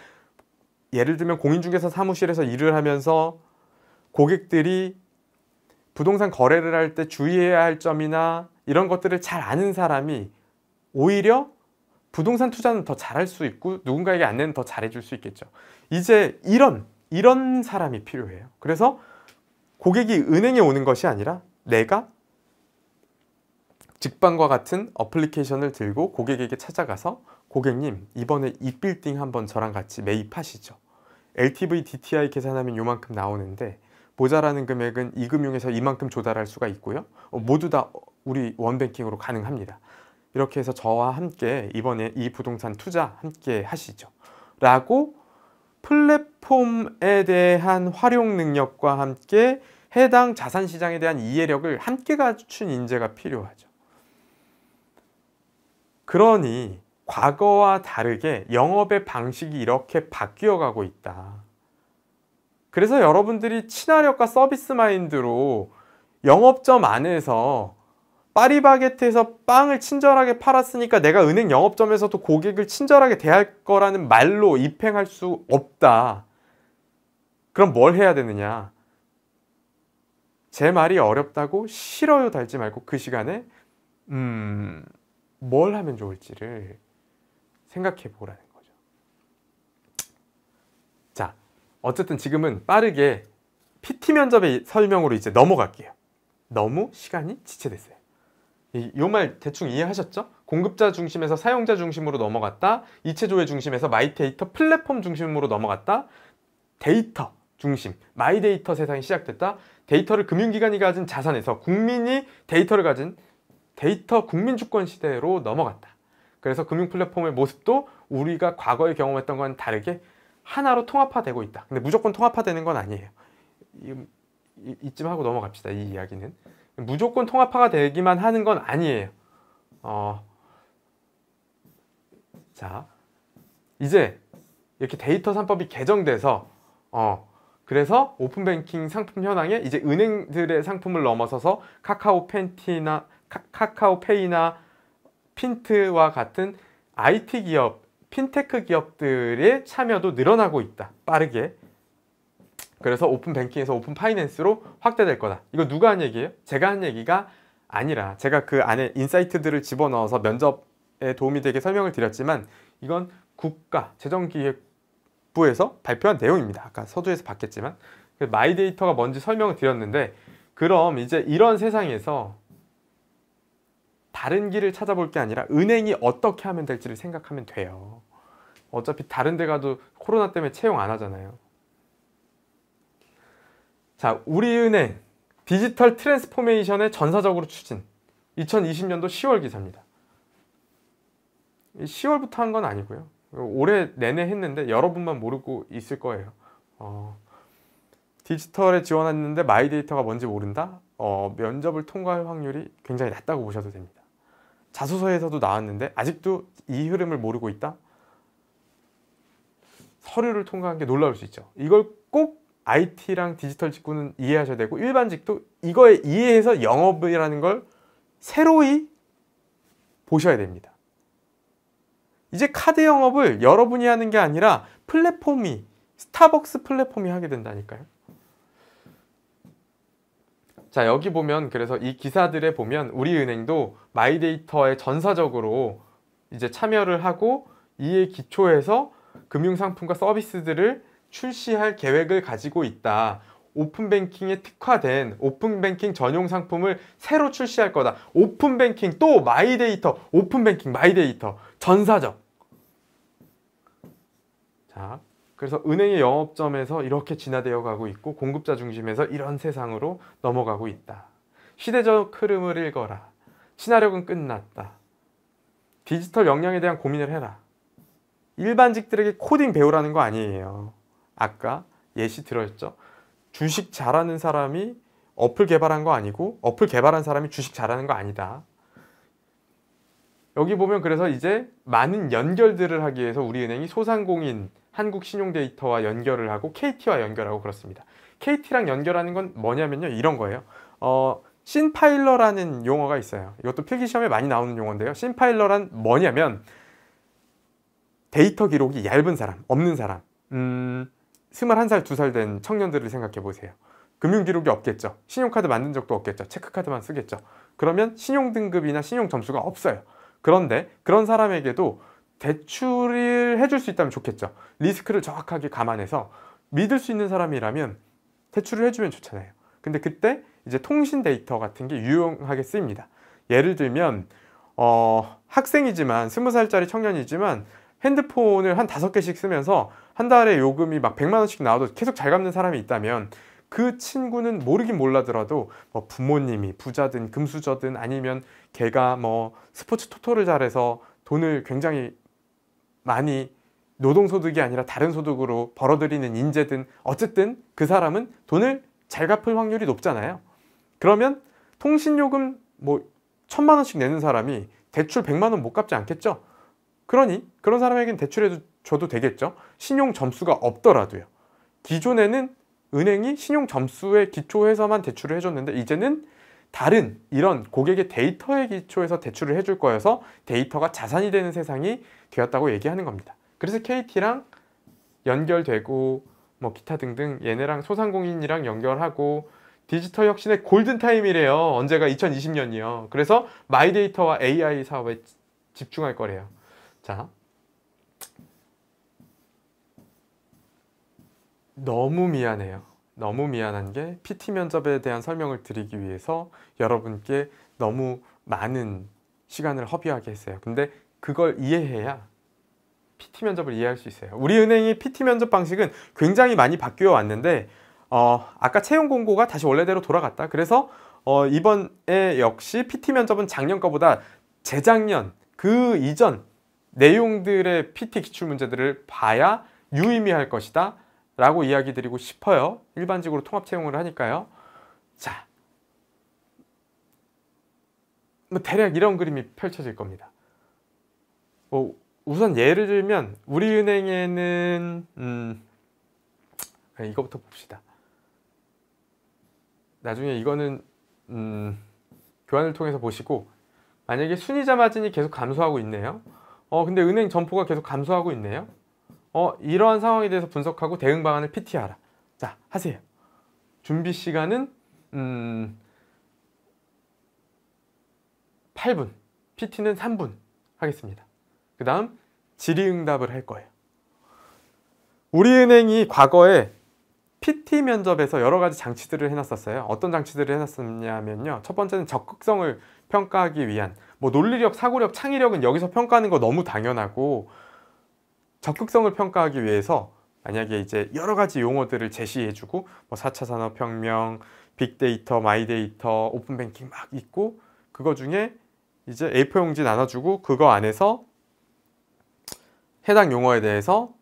예를 들면 공인중개사 사무실에서 일을 하면서 고객들이 부동산 거래를 할 때 주의해야 할 점이나 이런 것들을 잘 아는 사람이 오히려 부동산 투자는 더 잘할 수 있고 누군가에게 안내는 더 잘해줄 수 있겠죠. 이제 이런 이런 사람이 필요해요. 그래서 고객이 은행에 오는 것이 아니라 내가 직방과 같은 어플리케이션을 들고 고객에게 찾아가서 고객님 이번에 이 빌딩 한번 저랑 같이 매입하시죠. LTV DTI 계산하면 요만큼 나오는데 모자라는 금액은 이 금융에서 이만큼 조달할 수가 있고요. 어, 모두 다 우리 원뱅킹으로 가능합니다. 이렇게 해서 저와 함께 이번에 이 부동산 투자 함께 하시죠. 라고 플랫폼에 대한 활용 능력과 함께 해당 자산 시장에 대한 이해력을 함께 갖춘 인재가 필요하죠. 그러니 과거와 다르게 영업의 방식이 이렇게 바뀌어 가고 있다. 그래서 여러분들이 친화력과 서비스 마인드로 영업점 안에서 파리바게트에서 빵을 친절하게 팔았으니까 내가 은행 영업점에서도 고객을 친절하게 대할 거라는 말로 입행할 수 없다. 그럼 뭘 해야 되느냐? 제 말이 어렵다고 싫어요 달지 말고 그 시간에 음, 뭘 하면 좋을지를 생각해 보라는 거죠. 자, 어쨌든 지금은 빠르게 PT 면접의 설명으로 이제 넘어갈게요. 너무 시간이 지체됐어요. 이말 대충 이해하셨죠? 공급자 중심에서 사용자 중심으로 넘어갔다 이체조회 중심에서 마이데이터 플랫폼 중심으로 넘어갔다 데이터 중심 마이데이터 세상이 시작됐다 데이터를 금융기관이 가진 자산에서 국민이 데이터를 가진 데이터 국민주권 시대로 넘어갔다 그래서 금융 플랫폼의 모습도 우리가 과거에 경험했던 건 다르게 하나로 통합화되고 있다 근데 무조건 통합화되는 건 아니에요 이쯤 하고 넘어갑시다 이 이야기는 무조건 통합화가 되기만 하는 건 아니에요. 어, 자, 이제 이렇게 데이터 산법이 개정돼서 어, 그래서 오픈뱅킹 상품 현황에 이제 은행들의 상품을 넘어서서 카카오 팬티나 카카오 페이나 핀트와 같은 IT 기업, 핀테크 기업들의 참여도 늘어나고 있다. 빠르게. 그래서 오픈 뱅킹에서 오픈 파이낸스로 확대될 거다. 이거 누가 한 얘기예요? 제가 한 얘기가 아니라 제가 그 안에 인사이트들을 집어넣어서 면접에 도움이 되게 설명을 드렸지만 이건 국가 재정기획부에서 발표한 내용입니다. 아까 서두에서 봤겠지만 그 마이데이터가 뭔지 설명을 드렸는데 그럼 이제 이런 세상에서 다른 길을 찾아볼 게 아니라 은행이 어떻게 하면 될지를 생각하면 돼요. 어차피 다른 데 가도 코로나 때문에 채용 안 하잖아요. 자, 우리은행 디지털 트랜스포메이션의 전사적으로 추진 2020년도 10월 기사입니다. 10월부터 한 건 아니고요. 올해 내내 했는데 여러분만 모르고 있을 거예요. 어, 디지털에 지원했는데 마이 데이터가 뭔지 모른다? 어, 면접을 통과할 확률이 굉장히 낮다고 보셔도 됩니다. 자소서에서도 나왔는데 아직도 이 흐름을 모르고 있다? 서류를 통과한 게 놀라울 수 있죠. 이걸 꼭 IT랑 디지털 직구는 이해하셔야 되고 일반직도 이거에 이해해서 영업이라는 걸 새로이 보셔야 됩니다. 이제 카드 영업을 여러분이 하는 게 아니라 플랫폼이 스타벅스 플랫폼이 하게 된다니까요. 자 여기 보면 그래서 이 기사들에 보면 우리은행도 마이데이터에 전사적으로 이제 참여를 하고 이에 기초해서 금융상품과 서비스들을 출시할 계획을 가지고 있다. 오픈뱅킹에 특화된 오픈뱅킹 전용 상품을 새로 출시할 거다. 오픈뱅킹 또 마이데이터, 오픈뱅킹 마이데이터 전사적. 자, 그래서 은행의 영업점에서 이렇게 진화되어 가고 있고 공급자 중심에서 이런 세상으로 넘어가고 있다. 시대적 흐름을 읽어라. 친화력은 끝났다. 디지털 역량에 대한 고민을 해라. 일반직들에게 코딩 배우라는 거 아니에요. 아까 예시 들었죠? 주식 잘하는 사람이 어플 개발한 거 아니고 어플 개발한 사람이 주식 잘하는 거 아니다. 여기 보면 그래서 이제 많은 연결들을 하기 위해서 우리은행이 소상공인 한국신용데이터와 연결을 하고 KT와 연결하고 그렇습니다. KT랑 연결하는 건 뭐냐면요. 이런 거예요. 어, 신파일러라는 용어가 있어요. 이것도 필기시험에 많이 나오는 용어인데요. 신파일러란 뭐냐면 데이터 기록이 얇은 사람, 없는 사람, 음, 2 1살2살된 청년들을 생각해 보세요. 금융기록이 없겠죠. 신용카드 만든 적도 없겠죠. 체크카드만 쓰겠죠. 그러면 신용등급이나 신용점수가 없어요. 그런데 그런 사람에게도 대출을 해줄 수 있다면 좋겠죠. 리스크를 정확하게 감안해서 믿을 수 있는 사람이라면 대출을 해주면 좋잖아요. 근데 그때 이제 통신 데이터 같은 게 유용하게 쓰입니다. 예를 들면 어, 학생이지만 2 0 살짜리 청년이지만 핸드폰을 한5 개씩 쓰면서 한 달에 요금이 막 100만 원씩 나와도 계속 잘 갚는 사람이 있다면 그 친구는 모르긴 몰라더라도 뭐 부모님이 부자든 금수저든 아니면 걔가 뭐 스포츠 토토를 잘해서 돈을 굉장히 많이 노동소득이 아니라 다른 소득으로 벌어들이는 인재든 어쨌든 그 사람은 돈을 잘 갚을 확률이 높잖아요. 그러면 통신요금 뭐 천만 원씩 내는 사람이 대출 1 0 0만원 못 갚지 않겠죠? 그러니 그런 사람에게는 대출해도 줘도 되겠죠. 신용 점수가 없더라도요. 기존에는 은행이 신용 점수에 기초해서만 대출을 해줬는데 이제는 다른 이런 고객의 데이터에 기초해서 대출을 해줄 거여서 데이터가 자산이 되는 세상이 되었다고 얘기하는 겁니다. 그래서 KT랑 연결되고 뭐 기타 등등 얘네랑 소상공인이랑 연결하고 디지털 혁신의 골든타임이래요. 언제가 2020년이요. 그래서 마이데이터와 AI 사업에 집중할 거래요. 자, 너무 미안해요. 너무 미안한 게 PT 면접에 대한 설명을 드리기 위해서 여러분께 너무 많은 시간을 허비하게 했어요. 근데 그걸 이해해야 PT 면접을 이해할 수 있어요. 우리 은행이 PT 면접 방식은 굉장히 많이 바뀌어 왔는데 어, 아까 채용 공고가 다시 원래대로 돌아갔다. 그래서 어, 이번에 역시 PT 면접은 작년 거보다 재작년 그 이전 내용들의 PT 기출 문제들을 봐야 유의미할 것이다. 라고 이야기 드리고 싶어요. 일반직으로 통합 채용을 하니까요. 자, 뭐 대략 이런 그림이 펼쳐질 겁니다. 뭐 우선 예를 들면 우리은행에는 음, 이거부터 봅시다. 나중에 이거는 음, 교환을 통해서 보시고 만약에 순이자 마진이 계속 감소하고 있네요. 어 근데 은행 점포가 계속 감소하고 있네요. 어, 이러한 상황에 대해서 분석하고 대응 방안을 PT하라. 자, 하세요. 준비 시간은 음 8분, PT는 3분 하겠습니다. 그 다음 질의응답을 할 거예요. 우리은행이 과거에 PT 면접에서 여러 가지 장치들을 해놨었어요. 어떤 장치들을 해놨었냐면요. 첫 번째는 적극성을 평가하기 위한 뭐 논리력, 사고력, 창의력은 여기서 평가하는 거 너무 당연하고 적극성을 평가하기 위해서 만약에 이제 여러 가지 용어들을 제시해주고 뭐 4차 산업혁명, 빅데이터, 마이데이터, 오픈뱅킹 막 있고 그거 중에 이제 A4 용지 나눠주고 그거 안에서 해당 용어에 대해서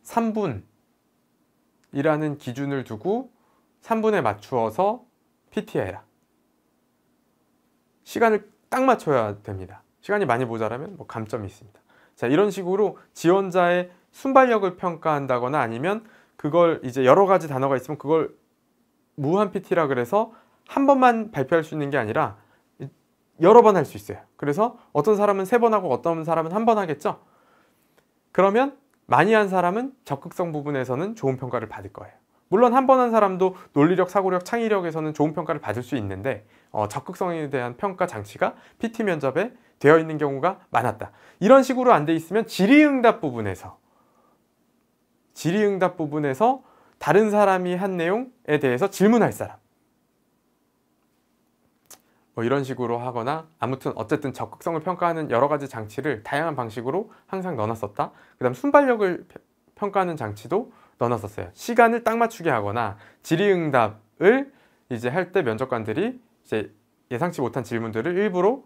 3분이라는 기준을 두고 3분에 맞추어서 PT해라. 시간을 딱 맞춰야 됩니다. 시간이 많이 모자라면 뭐 감점이 있습니다. 자 이런 식으로 지원자의 순발력을 평가한다거나 아니면 그걸 이제 여러 가지 단어가 있으면 그걸 무한 PT라 그래서 한 번만 발표할 수 있는 게 아니라 여러 번 할 수 있어요. 그래서 어떤 사람은 세 번 하고 어떤 사람은 한 번 하겠죠. 그러면 많이 한 사람은 적극성 부분에서는 좋은 평가를 받을 거예요. 물론 한 번 한 사람도 논리력, 사고력, 창의력에서는 좋은 평가를 받을 수 있는데 어, 적극성에 대한 평가 장치가 PT 면접에 되어 있는 경우가 많았다. 이런 식으로 안 돼 있으면 질의응답 부분에서 질의응답 부분에서 다른 사람이 한 내용에 대해서 질문할 사람 뭐 이런 식으로 하거나 아무튼 어쨌든 적극성을 평가하는 여러 가지 장치를 다양한 방식으로 항상 넣어놨었다 그 다음 순발력을 평가하는 장치도 넣어놨었어요 시간을 딱 맞추게 하거나 질의응답을 이제 할 때 면접관들이 이제 예상치 못한 질문들을 일부러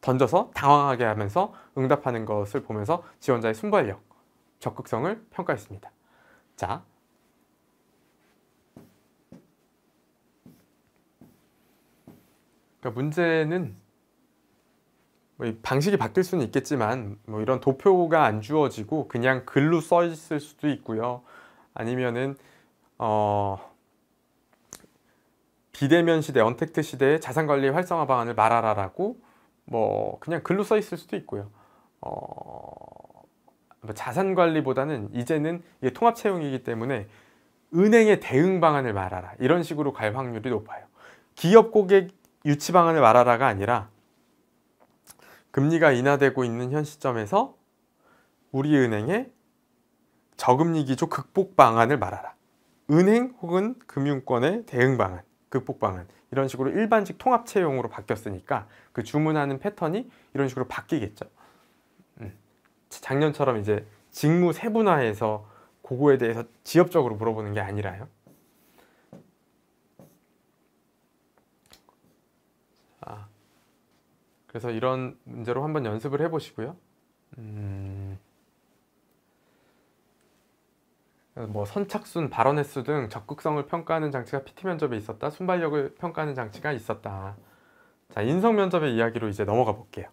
던져서 당황하게 하면서 응답하는 것을 보면서 지원자의 순발력, 적극성을 평가했습니다. 자, 그러니까 문제는 뭐 방식이 바뀔 수는 있겠지만 뭐 이런 도표가 안 주어지고 그냥 글로 써 있을 수도 있고요. 아니면은 어 비대면 시대, 언택트 시대의 자산관리 활성화 방안을 말하라라고 뭐 그냥 글로 써 있을 수도 있고요. 어뭐 자산 관리보다는 이제는 이게 통합 채용이기 때문에 은행의 대응 방안을 말하라 이런 식으로 갈 확률이 높아요. 기업 고객 유치 방안을 말하라가 아니라 금리가 인하되고 있는 현 시점에서 우리 은행의 저금리 기조 극복 방안을 말하라. 은행 혹은 금융권의 대응 방안, 극복 방안 이런 식으로 일반직 통합 채용으로 바뀌었으니까 그 주문하는 패턴이 이런 식으로 바뀌겠죠. 작년처럼 이제 직무 세분화해서 그거에 대해서 지엽적으로 물어보는 게 아니라요. 아, 그래서 이런 문제로 한번 연습을 해보시고요. 음, 뭐 선착순, 발언 횟수 등 적극성을 평가하는 장치가 PT 면접에 있었다. 순발력을 평가하는 장치가 있었다. 자, 인성 면접의 이야기로 이제 넘어가 볼게요.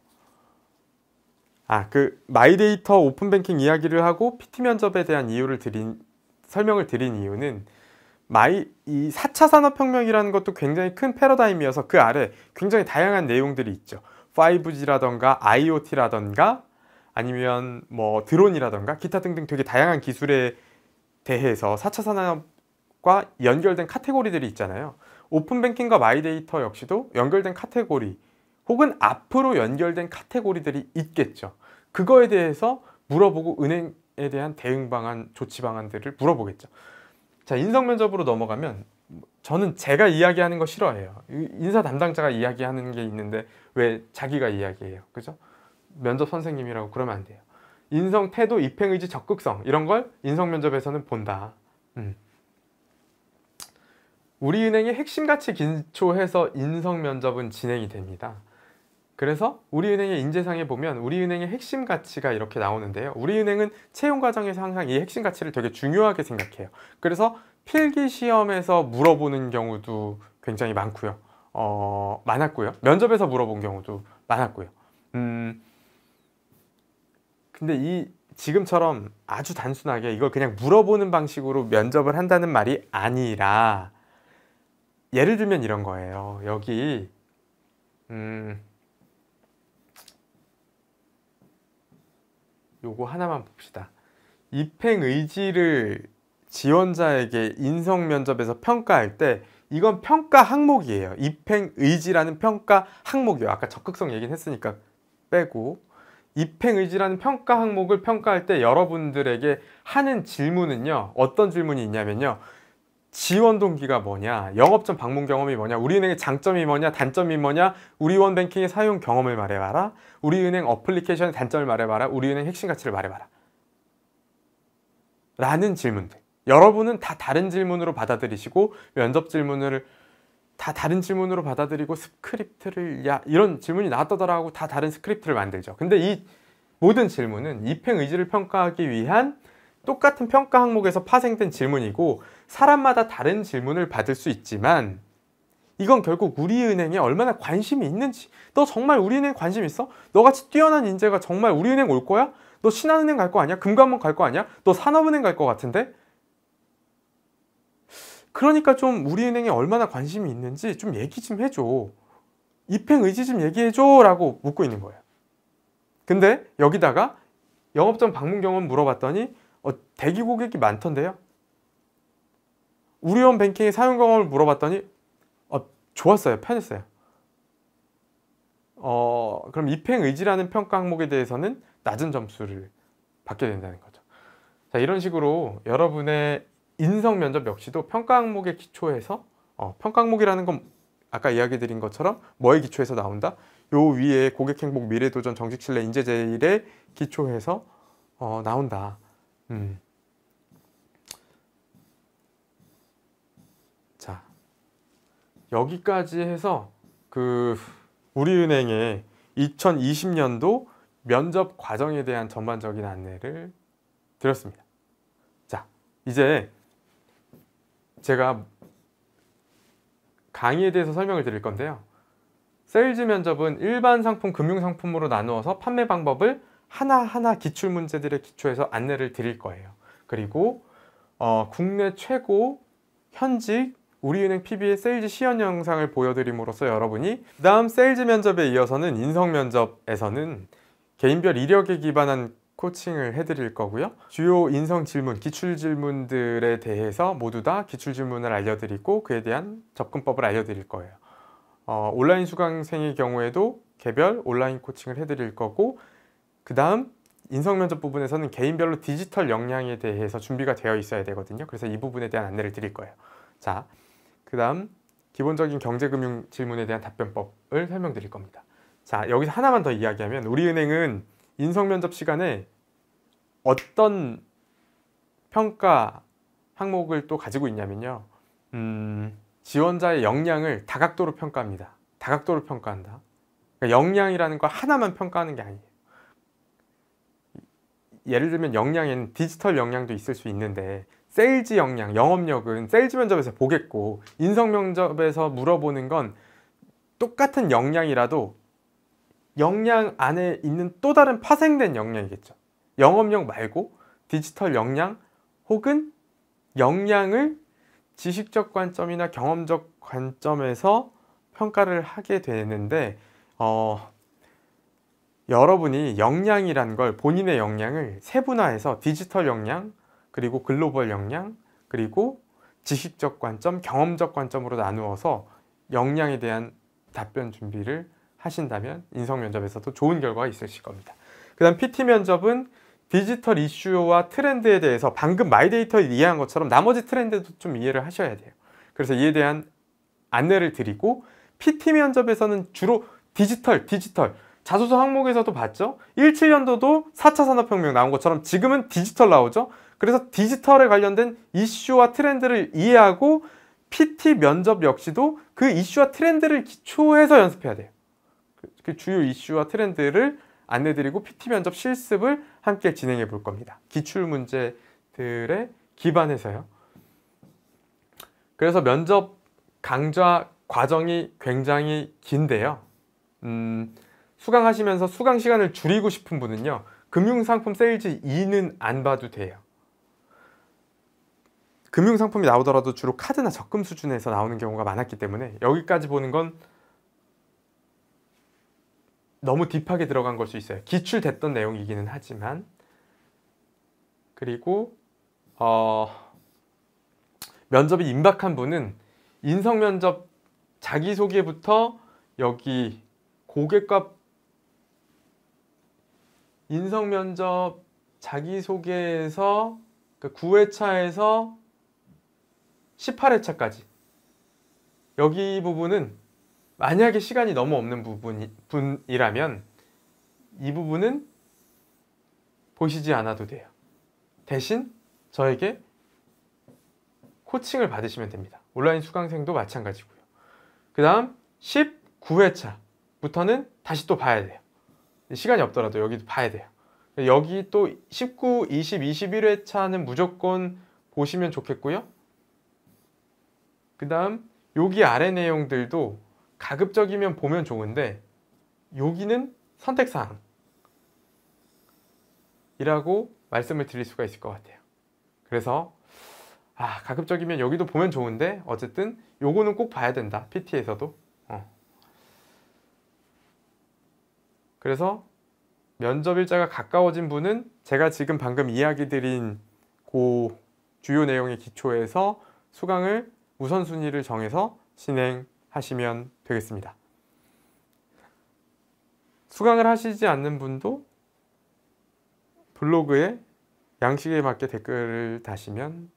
아, 그 마이데이터 오픈뱅킹 이야기를 하고 PT 면접에 대한 이유를 드린 설명을 드린 이유는 마이 이 4차 산업혁명이라는 것도 굉장히 큰 패러다임이어서 그 아래 굉장히 다양한 내용들이 있죠. 5G라던가 IoT라던가 아니면 뭐 드론이라던가 기타 등등 되게 다양한 기술에 대해서 4차 산업과 연결된 카테고리들이 있잖아요. 오픈뱅킹과 마이데이터 역시도 연결된 카테고리 혹은 앞으로 연결된 카테고리들이 있겠죠. 그거에 대해서 물어보고 은행에 대한 대응 방안, 조치 방안들을 물어보겠죠. 자, 인성 면접으로 넘어가면 저는 제가 이야기하는 거 싫어해요. 인사 담당자가 이야기하는 게 있는데 왜 자기가 이야기해요. 그죠? 면접 선생님이라고 그러면 안 돼요. 인성, 태도, 입행, 의지, 적극성 이런 걸 인성 면접에서는 본다. 음. 우리은행의 핵심 가치 기초해서 인성 면접은 진행이 됩니다. 그래서 우리은행의 인재상에 보면 우리은행의 핵심 가치가 이렇게 나오는데요. 우리은행은 채용 과정에서 항상 이 핵심 가치를 되게 중요하게 생각해요. 그래서 필기 시험에서 물어보는 경우도 굉장히 많고요. 어, 많았고요. 면접에서 물어본 경우도 많았고요. 음, 근데 이 지금처럼 아주 단순하게 이걸 그냥 물어보는 방식으로 면접을 한다는 말이 아니라 예를 들면 이런 거예요. 여기 음, 요거 하나만 봅시다. 입행 의지를 지원자에게 인성 면접에서 평가할 때 이건 평가 항목이에요. 입행 의지라는 평가 항목이요. 아까 적극성 얘기는 했으니까 빼고 입행 의지라는 평가 항목을 평가할 때 여러분들에게 하는 질문은요. 어떤 질문이 있냐면요. 지원 동기가 뭐냐, 영업점 방문 경험이 뭐냐, 우리 은행의 장점이 뭐냐, 단점이 뭐냐, 우리 원 뱅킹의 사용 경험을 말해봐라, 우리 은행 어플리케이션의 단점을 말해봐라, 우리 은행 핵심 가치를 말해봐라. 라는 질문들. 여러분은 다 다른 질문으로 받아들이시고 면접 질문을 다 다른 질문으로 받아들이고 스크립트를 야 이런 질문이 나왔다더라고 다 다른 스크립트를 만들죠. 근데 이 모든 질문은 입행 의지를 평가하기 위한 똑같은 평가 항목에서 파생된 질문이고 사람마다 다른 질문을 받을 수 있지만 이건 결국 우리 은행에 얼마나 관심이 있는지 너 정말 우리 은행 관심 있어? 너같이 뛰어난 인재가 정말 우리 은행 올 거야? 너 신한은행 갈 거 아니야? 금감원 갈 거 아니야? 너 산업은행 갈 거 같은데? 그러니까 좀 우리 은행에 얼마나 관심이 있는지 좀 얘기 좀 해줘. 입행 의지 좀 얘기해줘 라고 묻고 있는 거예요. 근데 여기다가 영업점 방문 경험 물어봤더니 어, 대기 고객이 많던데요. 우리원 뱅킹의 사용 경험을 물어봤더니 어, 좋았어요. 편했어요. 어, 그럼 입행 의지라는 평가 항목에 대해서는 낮은 점수를 받게 된다는 거죠. 자, 이런 식으로 여러분의 인성 면접 역시도 평가 항목에 기초해서 어, 평가 항목이라는 건 아까 이야기 드린 것처럼 뭐에 기초해서 나온다? 요 위에 고객 행복 미래 도전 정식 신뢰 인재 제일에 기초해서 어, 나온다. 음. 여기까지 해서 그 우리은행의 2020년도 면접 과정에 대한 전반적인 안내를 드렸습니다. 자, 이제 제가 강의에 대해서 설명을 드릴 건데요. 세일즈 면접은 일반 상품, 금융 상품으로 나누어서 판매 방법을 하나하나 기출 문제들의 기초에서 안내를 드릴 거예요. 그리고 어, 국내 최고 현직 우리은행 PB의 세일즈 시연 영상을 보여드림으로써 여러분이 그 다음 세일즈 면접에 이어서는 인성 면접에서는 개인별 이력에 기반한 코칭을 해드릴 거고요 주요 인성 질문, 기출 질문들에 대해서 모두 다 기출 질문을 알려드리고 그에 대한 접근법을 알려드릴 거예요 어, 온라인 수강생의 경우에도 개별 온라인 코칭을 해드릴 거고 그 다음 인성 면접 부분에서는 개인별로 디지털 역량에 대해서 준비가 되어 있어야 되거든요 그래서 이 부분에 대한 안내를 드릴 거예요 자, 그 다음 기본적인 경제금융 질문에 대한 답변법을 설명드릴 겁니다. 자 여기서 하나만 더 이야기하면 우리은행은 인성면접 시간에 어떤 평가 항목을 또 가지고 있냐면요. 음, 지원자의 역량을 다각도로 평가합니다. 다각도로 평가한다. 그러니까 역량이라는 거 하나만 평가하는 게 아니에요. 예를 들면 역량에는 디지털 역량도 있을 수 있는데 세일즈 역량, 영업력은 세일즈 면접에서 보겠고 인성 면접에서 물어보는 건 똑같은 역량이라도 역량 안에 있는 또 다른 파생된 역량이겠죠. 영업력 말고 디지털 역량 혹은 역량을 지식적 관점이나 경험적 관점에서 평가를 하게 되는데 어, 여러분이 역량이란 걸 본인의 역량을 세분화해서 디지털 역량, 그리고 글로벌 역량, 그리고 지식적 관점, 경험적 관점으로 나누어서 역량에 대한 답변 준비를 하신다면 인성 면접에서도 좋은 결과가 있으실 겁니다. 그 다음 PT 면접은 디지털 이슈와 트렌드에 대해서 방금 마이데이터 를 이해한 것처럼 나머지 트렌드도 좀 이해를 하셔야 돼요. 그래서 이에 대한 안내를 드리고 PT 면접에서는 주로 디지털, 디지털 자소서 항목에서도 봤죠? 17년도도 4차 산업혁명 나온 것처럼 지금은 디지털 나오죠? 그래서 디지털에 관련된 이슈와 트렌드를 이해하고 PT 면접 역시도 그 이슈와 트렌드를 기초해서 연습해야 돼요. 그, 그 주요 이슈와 트렌드를 안내드리고 PT 면접 실습을 함께 진행해 볼 겁니다. 기출 문제들에 기반해서요. 그래서 면접 강좌 과정이 굉장히 긴데요. 음, 수강하시면서 수강 시간을 줄이고 싶은 분은요. 금융상품 세일즈 2는 안 봐도 돼요. 금융 상품이 나오더라도 주로 카드나 적금 수준에서 나오는 경우가 많았기 때문에 여기까지 보는 건 너무 딥하게 들어간 걸 수 있어요. 기출됐던 내용이기는 하지만 그리고 어, 면접이 임박한 분은 인성 면접 자기소개부터 여기 고객과 인성 면접 자기소개에서 그 9회차에서 18회차까지 여기 부분은 만약에 시간이 너무 없는 부분이, 라면이 부분은 보시지 않아도 돼요. 대신 저에게 코칭을 받으시면 됩니다. 온라인 수강생도 마찬가지고요. 그 다음 19회차부터는 다시 또 봐야 돼요. 시간이 없더라도 여기도 봐야 돼요. 여기 또 19, 20, 21회차는 무조건 보시면 좋겠고요. 그 다음 여기 아래 내용들도 가급적이면 보면 좋은데 여기는 선택사항 이라고 말씀을 드릴 수가 있을 것 같아요 그래서 아 가급적이면 여기도 보면 좋은데 어쨌든 요거는 꼭 봐야 된다 PT에서도 어. 그래서 면접 일자가 가까워진 분은 제가 지금 방금 이야기 드린 그 주요 내용의 기초에서 수강을 우선순위를 정해서 진행하시면 되겠습니다. 수강을 하시지 않는 분도 블로그에 양식에 맞게 댓글을 다시면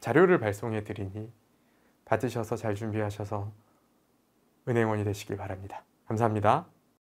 자료를 발송해 드리니 받으셔서 잘 준비하셔서 은행원이 되시길 바랍니다. 감사합니다.